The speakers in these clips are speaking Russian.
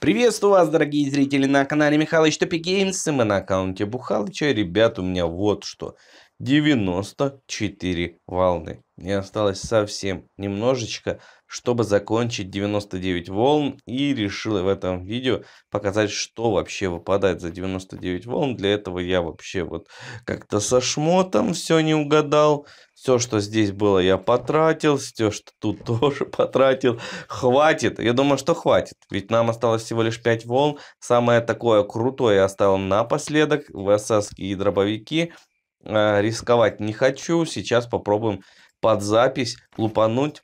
Приветствую вас, дорогие зрители, на канале Михалыч Топи Геймс и мы на аккаунте Бухалыча. Ребят, у меня вот что. 94 волны. Мне осталось совсем немножечко, чтобы закончить 99 волн. И решил в этом видео показать, что вообще выпадает за 99 волн. Для этого я вообще вот как-то со шмотом все не угадал. Все, что здесь было, я потратил. Все, что тут тоже потратил. Хватит. Я думаю, что хватит. Ведь нам осталось всего лишь 5 волн. Самое такое крутое я оставил напоследок. ВСС и дробовики. А, рисковать не хочу. Сейчас попробуем под запись лупануть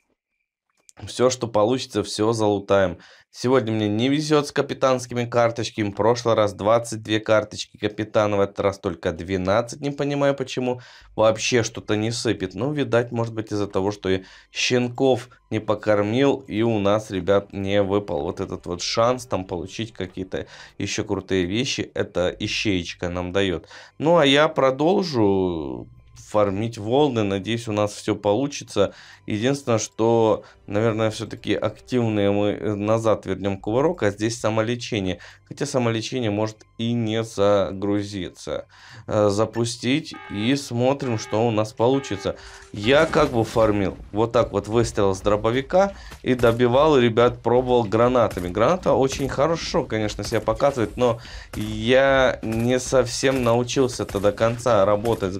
все, что получится, все залутаем. Сегодня мне не везет с капитанскими карточками. В прошлый раз 22 карточки капитана, в этот раз только 12. Не понимаю, почему вообще что-то не сыпет. Ну, видать, может быть, из-за того, что я щенков не покормил, и у нас, ребят, не выпал вот этот вот шанс там получить какие-то еще крутые вещи. Это ищеечка нам дает. Ну, а я продолжу фармить волны. Надеюсь, у нас все получится. Единственное, что Наверное, все-таки активные мы э, назад вернем кувырок, а здесь самолечение. Хотя самолечение может и не загрузиться. Э, запустить и смотрим, что у нас получится. Я как бы фармил вот так вот выстрел с дробовика и добивал ребят, пробовал гранатами. Граната очень хорошо, конечно, себя показывает, но я не совсем научился-то до конца работать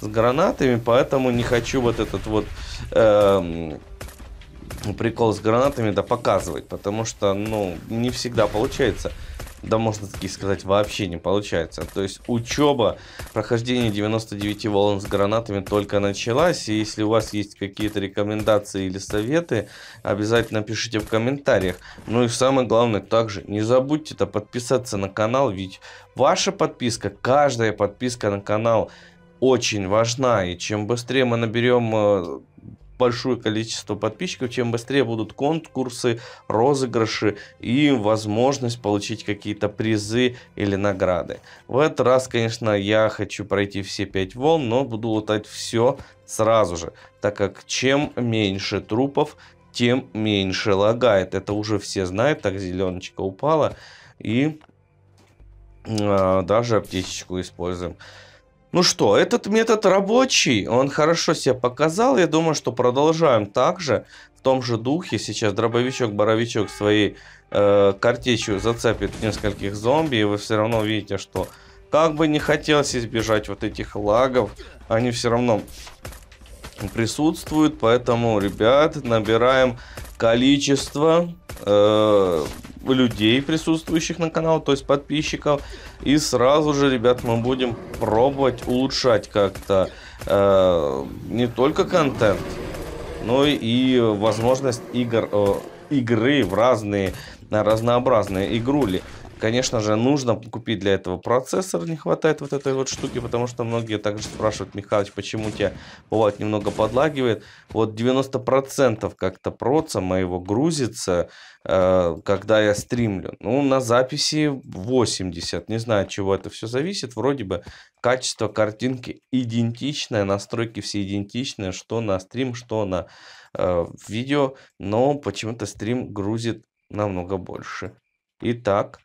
с гранатами, поэтому не хочу вот этот вот... Э ну, прикол с гранатами да показывать, потому что, ну, не всегда получается. Да можно таки сказать, вообще не получается. То есть учеба, прохождение 99 волн с гранатами только началась. И если у вас есть какие-то рекомендации или советы, обязательно пишите в комментариях. Ну и самое главное, также не забудьте-то подписаться на канал, ведь ваша подписка, каждая подписка на канал очень важна. И чем быстрее мы наберем э, большое количество подписчиков, чем быстрее будут конкурсы, розыгрыши и возможность получить какие-то призы или награды. В этот раз, конечно, я хочу пройти все 5 волн, но буду лутать все сразу же, так как чем меньше трупов, тем меньше лагает. Это уже все знают, так зеленочка упала и э, даже аптечечку используем. Ну что, этот метод рабочий, он хорошо себя показал. Я думаю, что продолжаем также в том же духе. Сейчас дробовичок-боровичок своей э, картечью зацепит нескольких зомби, и вы все равно видите, что как бы не хотелось избежать вот этих лагов, они все равно присутствуют. Поэтому, ребят, набираем количество э, людей, присутствующих на канал, то есть подписчиков. И сразу же, ребят, мы будем пробовать улучшать как-то э, не только контент, но и возможность игр, э, игры в разные, разнообразные игрули. Конечно же, нужно купить для этого процессор, не хватает вот этой вот штуки, потому что многие также спрашивают, Михалыч, почему у тебя бывает немного подлагивает. Вот 90% как-то проца моего грузится, э, когда я стримлю. Ну, на записи 80, не знаю, от чего это все зависит. Вроде бы качество картинки идентичное, настройки все идентичные, что на стрим, что на э, видео, но почему-то стрим грузит намного больше. Итак,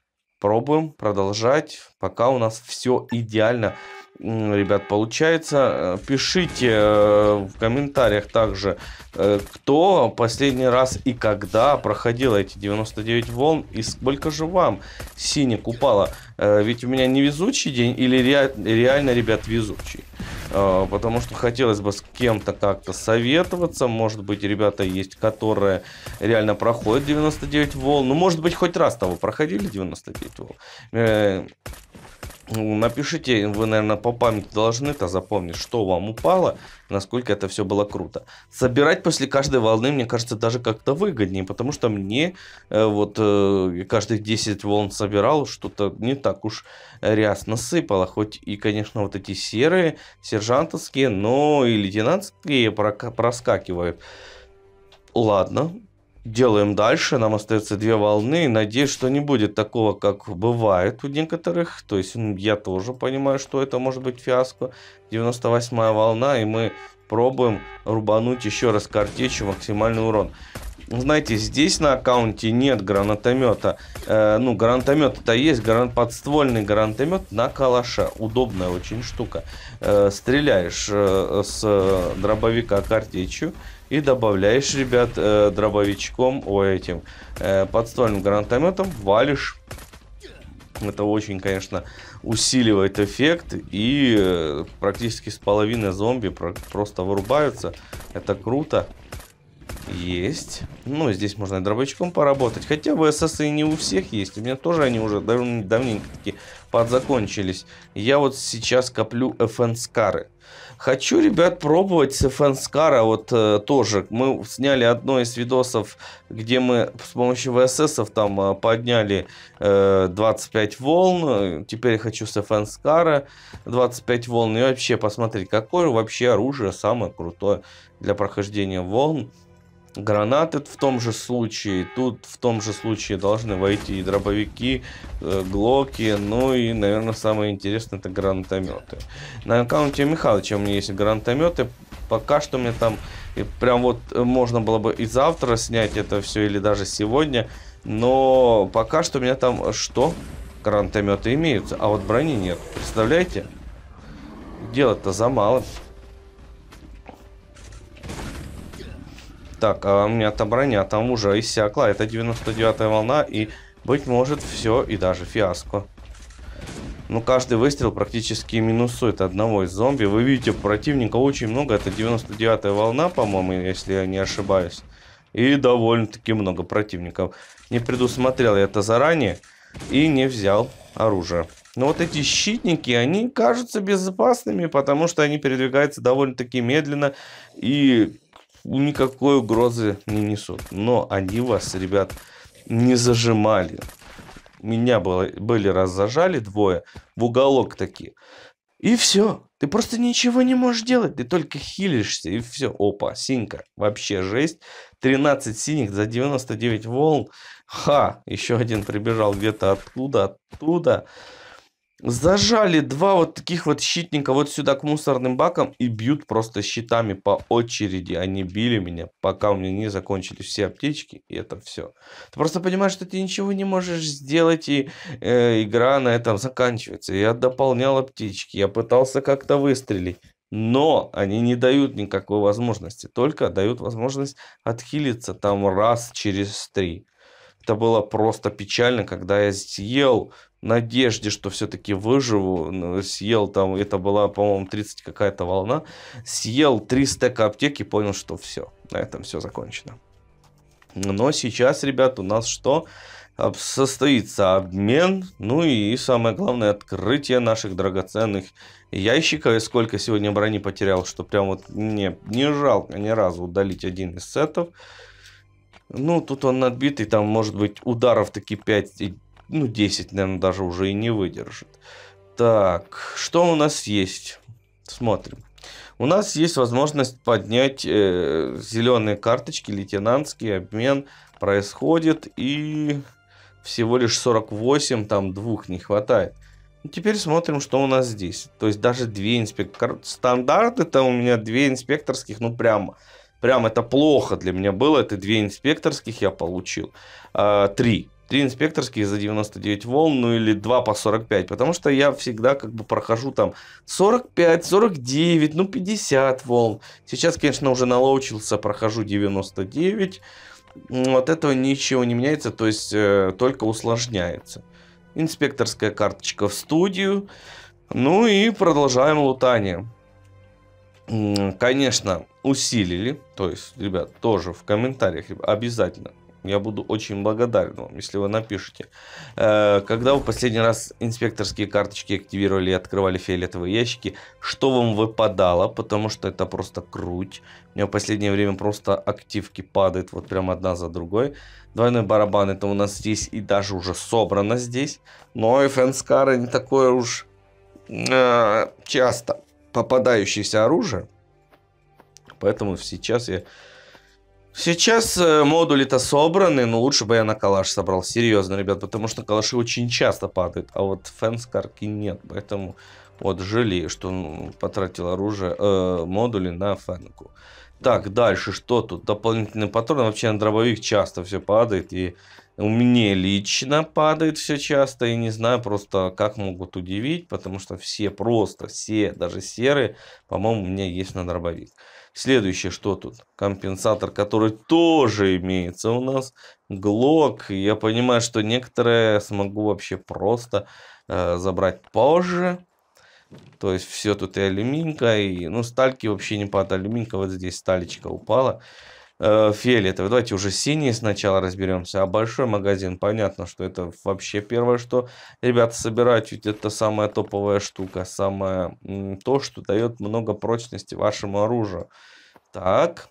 пробуем продолжать, пока у нас все идеально, ребят, получается. Э, пишите э, в комментариях также, э, кто последний раз и когда проходил эти 99 волн и сколько же вам синик купало. Ведь у меня невезучий день или реально, ребят, везучий? Э, потому что хотелось бы с кем-то как-то советоваться. Может быть, ребята есть, которые реально проходят 99 волн. Ну, может быть, хоть раз того проходили 99 волн. Э, ну, напишите, вы, наверное, по памяти должны-то запомнить, что вам упало, насколько это все было круто. Собирать после каждой волны, мне кажется, даже как-то выгоднее, потому что мне э, вот э, каждых 10 волн собирал, что-то не так уж рясно сыпало. Хоть и, конечно, вот эти серые, сержантовские, но и лейтенантские проскакивают. Ладно, делаем дальше. Нам остается две волны. Надеюсь, что не будет такого, как бывает у некоторых. То есть я тоже понимаю, что это может быть фиаско. 98 волна, и мы пробуем рубануть еще раз картечью максимальный урон. Ну, знаете, здесь на аккаунте нет гранатомета. Э, ну, гранатомет-то есть, гран... подствольный гранатомет на калаша. Удобная очень штука. Э, стреляешь э, с дробовика картечью и добавляешь, ребят, э, дробовичком, о, этим э, подствольным гранатометом, валишь. Это очень, конечно, усиливает эффект и э, практически с половины зомби просто вырубаются. Это круто. Есть. Ну, здесь можно дробочком поработать. Хотя бы ССы не у всех есть. У меня тоже они уже дав давненько таки подзакончились. Я вот сейчас коплю FN-скары. Хочу, ребят, пробовать с FN-скара вот э, тоже. Мы сняли одно из видосов, где мы с помощью ВССов там э, подняли э, 25 волн. Теперь хочу с FN-скара 25 волн. И вообще посмотреть, какое вообще оружие самое крутое для прохождения волн. Гранаты в том же случае, тут в том же случае должны войти и дробовики, э, глоки, ну и, наверное, самое интересное это гранатометы. На аккаунте Михалыча у меня есть гранатометы, пока что мне там и прям вот э, можно было бы и завтра снять это все или даже сегодня, но пока что у меня там что? Гранатометы имеются, а вот брони нет, представляете? Дело-то за малым. Так, а у меня-то а там уже иссякла. Это 99-я волна и, быть может, все и даже фиаско. Но ну, каждый выстрел практически минусует одного из зомби. Вы видите, противника очень много. Это 99-я волна, по-моему, если я не ошибаюсь. И довольно-таки много противников. Не предусмотрел я это заранее и не взял оружие. Но вот эти щитники, они кажутся безопасными, потому что они передвигаются довольно-таки медленно и никакой угрозы не несут. Но они вас, ребят, не зажимали. Меня было, были раз зажали двое в уголок такие. И все. Ты просто ничего не можешь делать. Ты только хилишься. И все. Опа, синька. Вообще жесть. 13 синих за 99 волн. Ха, еще один прибежал где-то оттуда, оттуда. Зажали два вот таких вот щитника вот сюда к мусорным бакам и бьют просто щитами по очереди. Они били меня, пока у меня не закончились все аптечки, и это все. Ты просто понимаешь, что ты ничего не можешь сделать, и э, игра на этом заканчивается. Я дополнял аптечки, я пытался как-то выстрелить. Но они не дают никакой возможности, только дают возможность отхилиться там раз через три. Это было просто печально, когда я съел надежде, что все-таки выживу, ну, съел там, это была, по-моему, 30 какая-то волна, съел 3 стека аптеки, понял, что все, на этом все закончено. Но сейчас, ребят, у нас что? состоится обмен, ну и самое главное открытие наших драгоценных ящиков. И сколько сегодня брони потерял, что прям вот мне не жалко ни разу удалить один из сетов. Ну, тут он надбитый, там, может быть, ударов таки 5, ну, 10, наверное, даже уже и не выдержит. Так, что у нас есть? Смотрим. У нас есть возможность поднять э, зеленые карточки, лейтенантский обмен происходит, и всего лишь 48, там двух не хватает. Ну, теперь смотрим, что у нас здесь. То есть даже две инспектор... стандарты, это у меня две инспекторских, ну прямо Прям это плохо для меня было. Это две инспекторских я получил. А, три. Три инспекторских за 99 волн, ну или два по 45, потому что я всегда как бы прохожу там 45, 49, ну 50 волн. Сейчас, конечно, уже налоучился, прохожу 99. Но от этого ничего не меняется, то есть э, только усложняется. Инспекторская карточка в студию. Ну и продолжаем лутание конечно, усилили. То есть, ребят, тоже в комментариях обязательно. Я буду очень благодарен вам, если вы напишите. Э, когда вы последний раз инспекторские карточки активировали и открывали фиолетовые ящики, что вам выпадало? Потому что это просто круть. У меня в последнее время просто активки падают вот прям одна за другой. Двойной барабан это у нас здесь и даже уже собрано здесь. Но и фэнскары не такое уж э, часто попадающееся оружие. Поэтому сейчас я... Сейчас э, модули-то собраны, но лучше бы я на калаш собрал. Серьезно, ребят, потому что калаши очень часто падают, а вот фэнскарки нет. Поэтому вот жалею, что ну, потратил оружие, э, модули на фэнку. Так, дальше что тут? Дополнительные патроны. Вообще на дробовик часто все падает и у меня лично падает все часто, и не знаю просто, как могут удивить, потому что все просто, все, даже серые, по-моему, у меня есть на дробовик. Следующее, что тут? Компенсатор, который тоже имеется у нас. Глок. Я понимаю, что некоторые смогу вообще просто э, забрать позже. То есть все тут и алюминка, и ну стальки вообще не падает. Алюминка вот здесь сталечка упала. Э, фиолетовый. Давайте уже синий сначала разберемся. А большой магазин, понятно, что это вообще первое, что ребята собирают. Ведь это самая топовая штука. Самое то, что дает много прочности вашему оружию. Так.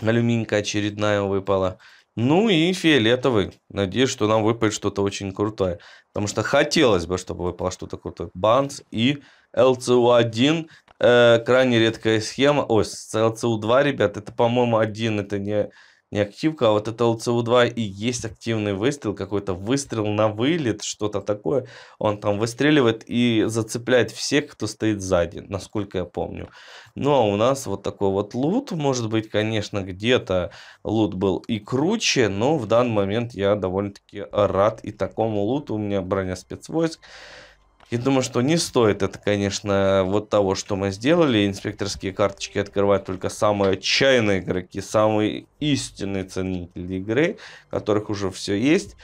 Алюминька очередная выпала. Ну и фиолетовый. Надеюсь, что нам выпадет что-то очень крутое. Потому что хотелось бы, чтобы выпало что-то крутое. Банс и ЛЦУ-1 Э, крайне редкая схема. Ой, с LCU2, ребят, это, по-моему, один, это не, не активка, а вот это ЛЦУ 2 и есть активный выстрел, какой-то выстрел на вылет, что-то такое. Он там выстреливает и зацепляет всех, кто стоит сзади, насколько я помню. Ну, а у нас вот такой вот лут, может быть, конечно, где-то лут был и круче, но в данный момент я довольно-таки рад и такому луту. У меня броня спецвойск. Я думаю, что не стоит это, конечно, вот того, что мы сделали. Инспекторские карточки открывают только самые отчаянные игроки, самые истинные ценители игры, у которых уже все есть.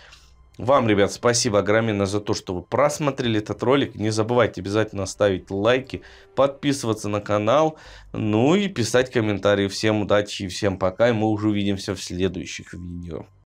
Вам, ребят, спасибо огромное за то, что вы просмотрели этот ролик. Не забывайте обязательно ставить лайки, подписываться на канал, ну и писать комментарии. Всем удачи и всем пока, и мы уже увидимся в следующих видео.